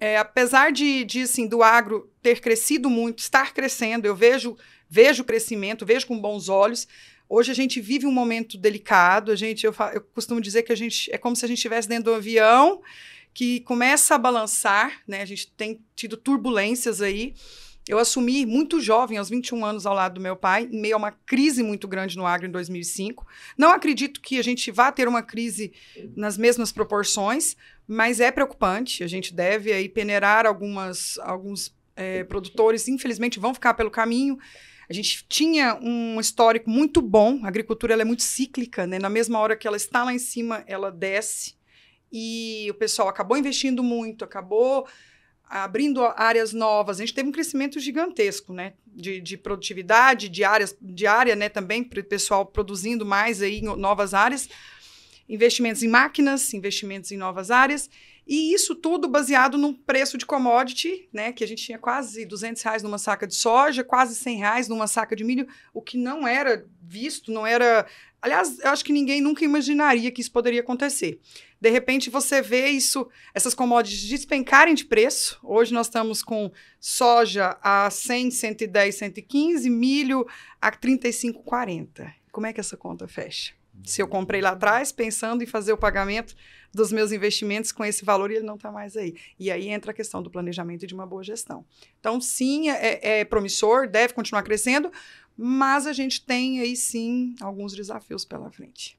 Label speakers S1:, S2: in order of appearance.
S1: é, apesar de, de assim, do agro ter crescido muito, estar crescendo, eu vejo vejo o crescimento, vejo com bons olhos. Hoje a gente vive um momento delicado. A gente, eu, eu costumo dizer que a gente é como se a gente estivesse dentro do de um avião que começa a balançar, né? A gente tem tido turbulências aí eu assumi muito jovem, aos 21 anos, ao lado do meu pai, em meio a uma crise muito grande no agro em 2005. Não acredito que a gente vá ter uma crise nas mesmas proporções, mas é preocupante. A gente deve aí peneirar algumas, alguns é, produtores, infelizmente, vão ficar pelo caminho. A gente tinha um histórico muito bom. A agricultura ela é muito cíclica, né? Na mesma hora que ela está lá em cima, ela desce. E o pessoal acabou investindo muito, acabou abrindo áreas novas. A gente teve um crescimento gigantesco, né? De, de produtividade, de áreas, de área, né? Também pessoal produzindo mais aí novas áreas investimentos em máquinas, investimentos em novas áreas, e isso tudo baseado num preço de commodity, né, que a gente tinha quase 200 reais numa saca de soja, quase 100 reais numa saca de milho, o que não era visto, não era... Aliás, eu acho que ninguém nunca imaginaria que isso poderia acontecer. De repente, você vê isso, essas commodities despencarem de preço. Hoje nós estamos com soja a 100, 110, 115, milho a 35, 40. Como é que essa conta fecha? Se eu comprei lá atrás pensando em fazer o pagamento dos meus investimentos com esse valor e ele não está mais aí. E aí entra a questão do planejamento e de uma boa gestão. Então, sim, é, é, é promissor, deve continuar crescendo, mas a gente tem aí sim alguns desafios pela frente.